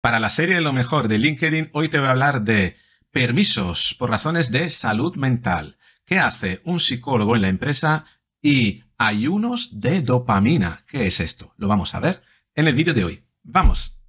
Para la serie Lo mejor de LinkedIn, hoy te voy a hablar de permisos por razones de salud mental. ¿Qué hace un psicólogo en la empresa? Y ayunos de dopamina. ¿Qué es esto? Lo vamos a ver en el vídeo de hoy. ¡Vamos!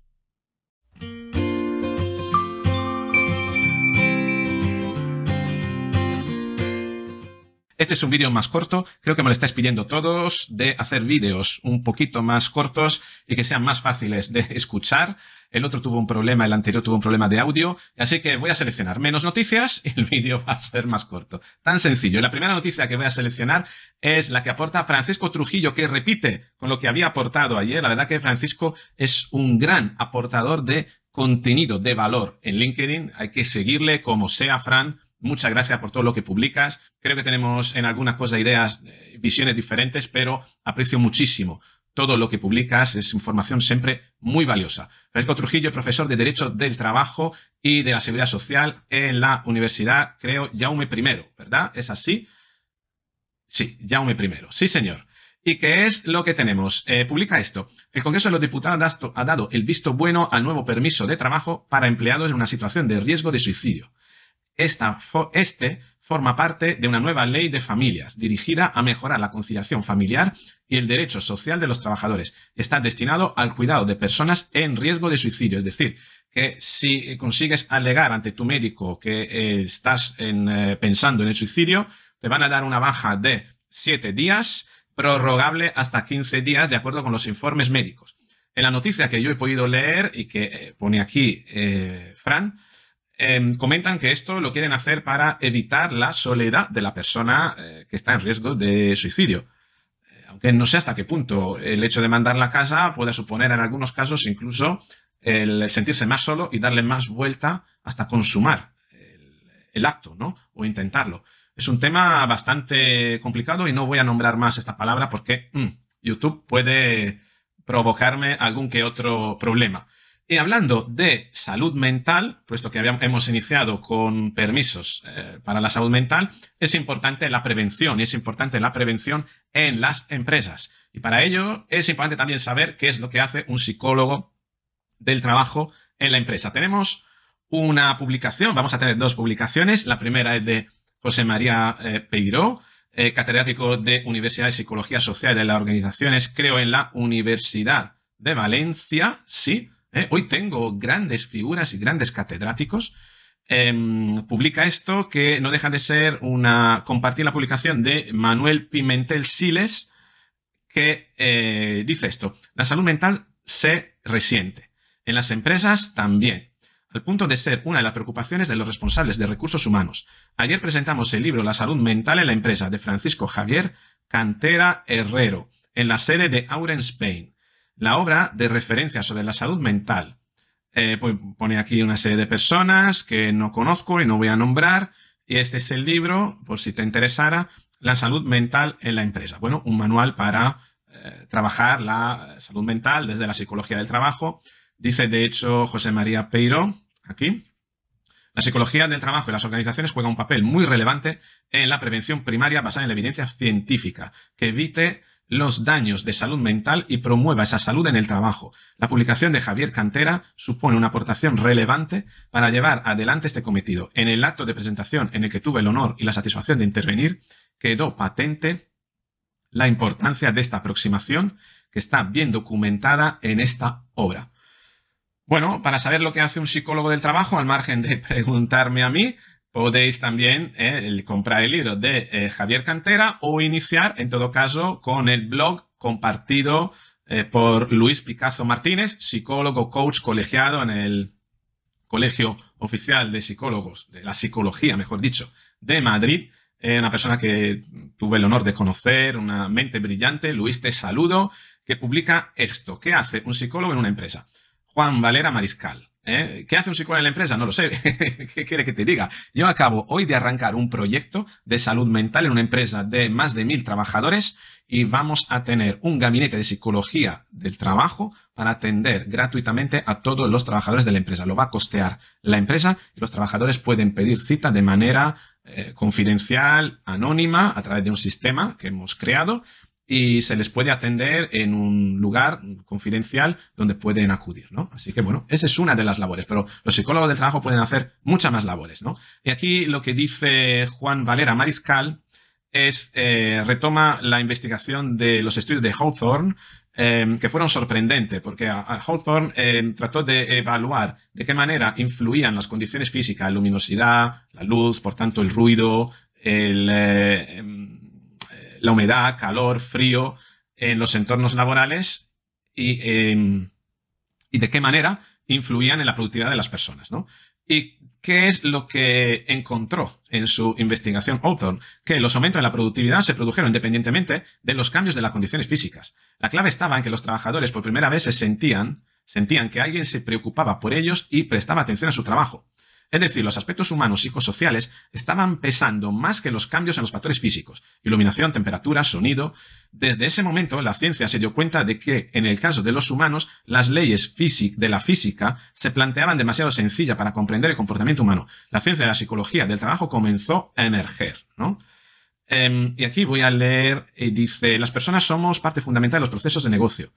Este es un vídeo más corto, creo que me lo estáis pidiendo todos, de hacer vídeos un poquito más cortos y que sean más fáciles de escuchar. El otro tuvo un problema, el anterior tuvo un problema de audio, así que voy a seleccionar menos noticias y el vídeo va a ser más corto. Tan sencillo. La primera noticia que voy a seleccionar es la que aporta Francisco Trujillo, que repite con lo que había aportado ayer. La verdad que Francisco es un gran aportador de contenido de valor en LinkedIn. Hay que seguirle como sea Fran Muchas gracias por todo lo que publicas. Creo que tenemos en algunas cosas ideas, eh, visiones diferentes, pero aprecio muchísimo todo lo que publicas. Es información siempre muy valiosa. Francisco Trujillo, profesor de Derecho del Trabajo y de la Seguridad Social en la Universidad, creo, Yaume I, ¿verdad? ¿Es así? Sí, Yaume I. Sí, señor. ¿Y qué es lo que tenemos? Eh, publica esto. El Congreso de los Diputados ha dado el visto bueno al nuevo permiso de trabajo para empleados en una situación de riesgo de suicidio. Esta, este forma parte de una nueva ley de familias dirigida a mejorar la conciliación familiar y el derecho social de los trabajadores. Está destinado al cuidado de personas en riesgo de suicidio, es decir, que si consigues alegar ante tu médico que eh, estás eh, pensando en el suicidio, te van a dar una baja de siete días, prorrogable hasta 15 días, de acuerdo con los informes médicos. En la noticia que yo he podido leer y que eh, pone aquí Fran, Em, comentan que esto lo quieren hacer para evitar la soledad de la persona eh, que está en riesgo de suicidio. Eh, aunque no sé hasta qué punto el hecho de mandar la casa puede suponer en algunos casos incluso el sentirse más solo y darle más vuelta hasta consumar el, acto, ¿no? O intentarlo. Es un tema bastante complicado y no voy a nombrar más esta palabra porque mm, YouTube puede provocarme algún que otro problema. Y hablando de salud mental, puesto que hemos iniciado con permisos eh, para la salud mental, es importante la prevención y es importante la prevención en las empresas. Y para ello es importante también saber qué es lo que hace un psicólogo del trabajo en la empresa. Tenemos una publicación, vamos a tener dos publicaciones. La primera es de José María eh, Peiró, eh, catedrático de Universidad de Psicología Social de las Organizaciones, creo, en la Universidad de Valencia, sí ¿eh? hoy tengo grandes figuras y grandes catedráticos. Em, publica esto que no deja de ser una. Compartir la publicación de Manuel Pimentel Siles, que eh, dice esto: La salud mental se resiente. En las empresas también, al punto de ser una de las preocupaciones de los responsables de recursos humanos. Ayer presentamos el libro La salud mental en la empresa de Francisco Javier Cantera Herrero, en la sede de Auren Spain. La obra de referencia sobre la salud mental. Eh, pues, pone aquí una serie de personas que no conozco y no voy a nombrar. Y este es el libro, por si te interesara, La salud mental en la empresa. Bueno, un manual para eh, trabajar la salud mental desde la psicología del trabajo. Dice, de hecho, José María Peiro, aquí, la psicología del trabajo y las organizaciones juega un papel muy relevante en la prevención primaria basada en la evidencia científica, que evite los daños de salud mental y promueva esa salud en el trabajo. La publicación de Javier Cantera supone una aportación relevante para llevar adelante este cometido. En el acto de presentación en el que tuve el honor y la satisfacción de intervenir, quedó patente la importancia de esta aproximación que está bien documentada en esta obra. Bueno, para saber lo que hace un psicólogo del trabajo, al margen de preguntarme a mí, Podéis también eh, comprar el libro de eh, Javier Cantera o iniciar, en todo caso, con el blog compartido eh, por Luis Picasso Martínez, psicólogo, coach colegiado en el Colegio Oficial de Psicólogos, de la Psicología, mejor dicho, de Madrid. una persona que tuve el honor de conocer, una mente brillante. Luis, te saludo, que publica esto. ¿Qué hace un psicólogo en una empresa? Juan Valera Mariscal. ¿Eh? ¿Qué hace un psicólogo en la empresa? No lo sé. ¿Qué quiere que te diga? Yo acabo hoy de arrancar un proyecto de salud mental en una empresa de más de mil trabajadores y vamos a tener un gabinete de psicología del trabajo para atender gratuitamente a todos los trabajadores de la empresa. Lo va a costear la empresa y los trabajadores pueden pedir cita de manera eh, confidencial, anónima, a través de un sistema que hemos creado y se les puede atender en un lugar confidencial donde pueden acudir, ¿no? Así que, bueno, esa es una de las labores, pero los psicólogos del trabajo pueden hacer muchas más labores, ¿no? Y aquí lo que dice Juan Valera Mariscal es, eh, retoma la investigación de los estudios de Hawthorne, eh, que fueron sorprendentes, porque Hawthorne eh, trató de evaluar de qué manera influían las condiciones físicas, la luminosidad, la luz, por tanto, el ruido, el em, la humedad, calor, frío en los entornos laborales em, y, de qué manera influían en la productividad de las personas. ¿no? ¿Y qué es lo que encontró en su investigación Hawthorne? Que los aumentos en la productividad se produjeron independientemente de los cambios de las condiciones físicas. La clave estaba en que los trabajadores por primera vez se sentían, sentían que alguien se preocupaba por ellos y prestaba atención a su trabajo. Es decir, los aspectos humanos psicosociales estaban pesando más que los cambios en los factores físicos, iluminación, temperatura, sonido. Desde ese momento, la ciencia se dio cuenta de que, en el caso de los humanos, las leyes de la física se planteaban demasiado sencilla para comprender el comportamiento humano. La ciencia de la psicología del trabajo comenzó a emerger, em, y aquí voy a leer, y eh, dice, las personas somos parte fundamental de los procesos de negocio.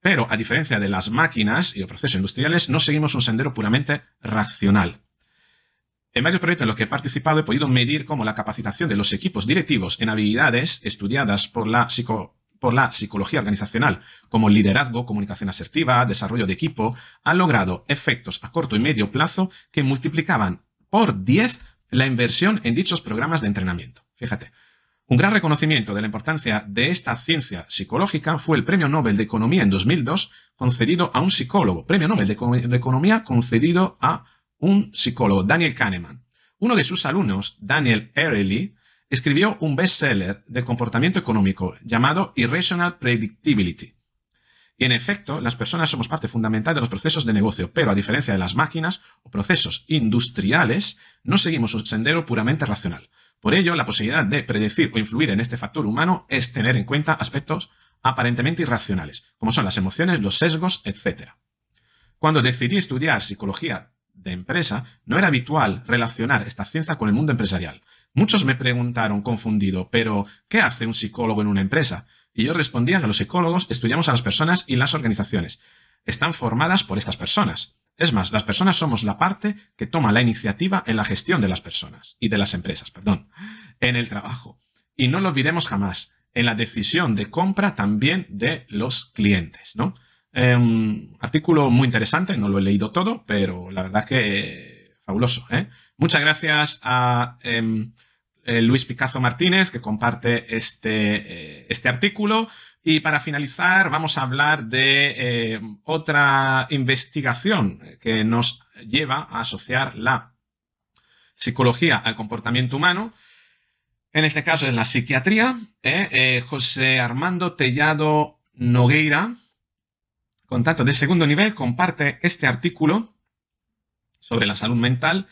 Pero, a diferencia de las máquinas y los procesos industriales, no seguimos un sendero puramente racional. En varios proyectos en los que he participado he podido medir cómo la capacitación de los equipos directivos en habilidades estudiadas por la, psicología organizacional, como liderazgo, comunicación asertiva, desarrollo de equipo, han logrado efectos a corto y medio plazo que multiplicaban por 10 la inversión en dichos programas de entrenamiento. Fíjate, un gran reconocimiento de la importancia de esta ciencia psicológica fue el Premio Nobel de Economía en 2002 concedido a un psicólogo, Premio Nobel de Economía concedido a un psicólogo, Daniel Kahneman. Uno de sus alumnos, Daniel Ariely, escribió un bestseller de comportamiento económico llamado Irrational Predictability. Y en efecto, las personas somos parte fundamental de los procesos de negocio, pero a diferencia de las máquinas o procesos industriales, no seguimos un sendero puramente racional. Por ello, la posibilidad de predecir o influir en este factor humano es tener en cuenta aspectos aparentemente irracionales, como son las emociones, los sesgos, etc. Cuando decidí estudiar psicología de empresa, no era habitual relacionar esta ciencia con el mundo empresarial. Muchos me preguntaron confundido, pero ¿qué hace un psicólogo en una empresa? Y yo respondía que los psicólogos estudiamos a las personas y las organizaciones. Están formadas por estas personas. Es más, las personas somos la parte que toma la iniciativa en la gestión de las personas y de las empresas, perdón, en el trabajo. Y no lo olvidemos jamás, en la decisión de compra también de los clientes, ¿no? un eh, artículo muy interesante, no lo he leído todo, pero la verdad es que fabuloso. ¿eh? Muchas gracias a em, eh, Luis Picasso Martínez que comparte este, este artículo. Y para finalizar, vamos a hablar de otra investigación que nos lleva a asociar la psicología al comportamiento humano. En este caso en la psiquiatría. José Armando Tellado Nogueira contacto de segundo nivel comparte este artículo sobre la salud mental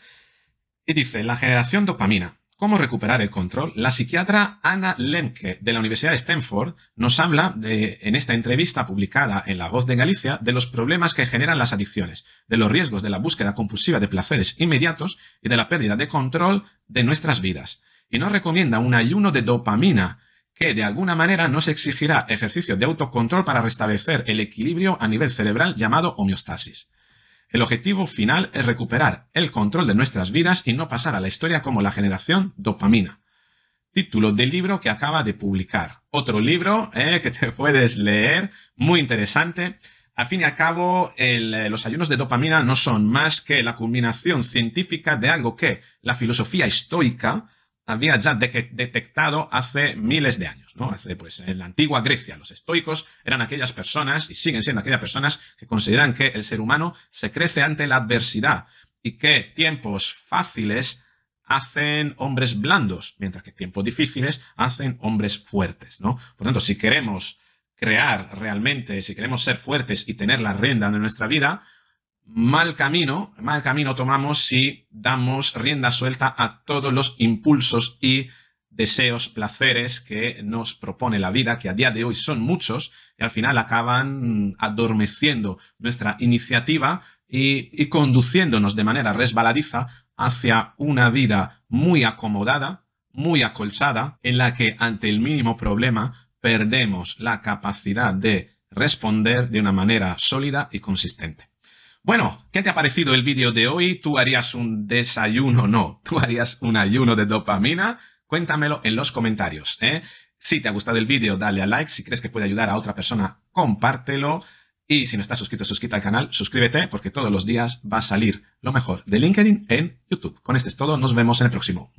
y dice, la generación dopamina, cómo recuperar el control, la psiquiatra Ana Lemke de la Universidad de Stanford nos habla en esta entrevista publicada en La Voz de Galicia de los problemas que generan las adicciones, de los riesgos de la búsqueda compulsiva de placeres inmediatos y de la pérdida de control de nuestras vidas. Y nos recomienda un ayuno de dopamina que de alguna manera nos exigirá ejercicio de autocontrol para restablecer el equilibrio a nivel cerebral llamado homeostasis. El objetivo final es recuperar el control de nuestras vidas y no pasar a la historia como la generación dopamina. Título del libro que acaba de publicar. Otro libro eh, que te puedes leer, muy interesante. Al fin y al cabo, eh, los ayunos de dopamina no son más que la culminación científica de algo que la filosofía estoica había ya detectado hace miles de años, ¿no? Hace, pues, en la antigua Grecia, los estoicos eran aquellas personas, y siguen siendo aquellas personas, que consideran que el ser humano se crece ante la adversidad y que tiempos fáciles hacen hombres blandos, mientras que tiempos difíciles hacen hombres fuertes, ¿no? Por tanto, si queremos crear realmente, si queremos ser fuertes y tener la rienda de nuestra vida, mal camino, mal camino tomamos si damos rienda suelta a todos los impulsos y deseos, placeres que nos propone la vida, que a día de hoy son muchos, y al final acaban adormeciendo nuestra iniciativa y, y conduciéndonos de manera resbaladiza hacia una vida muy acomodada, muy acolchada, en la que ante el mínimo problema perdemos la capacidad de responder de una manera sólida y consistente. Bueno, ¿qué te ha parecido el vídeo de hoy? ¿Tú harías un desayuno? No, tú harías un ayuno de dopamina. Cuéntamelo en los comentarios. ¿eh? Si te ha gustado el vídeo, dale a like. Si crees que puede ayudar a otra persona, compártelo. Y si no estás suscrito, suscríbete al canal, suscríbete porque todos los días va a salir lo mejor de LinkedIn en YouTube. Con este es todo, nos vemos en el próximo.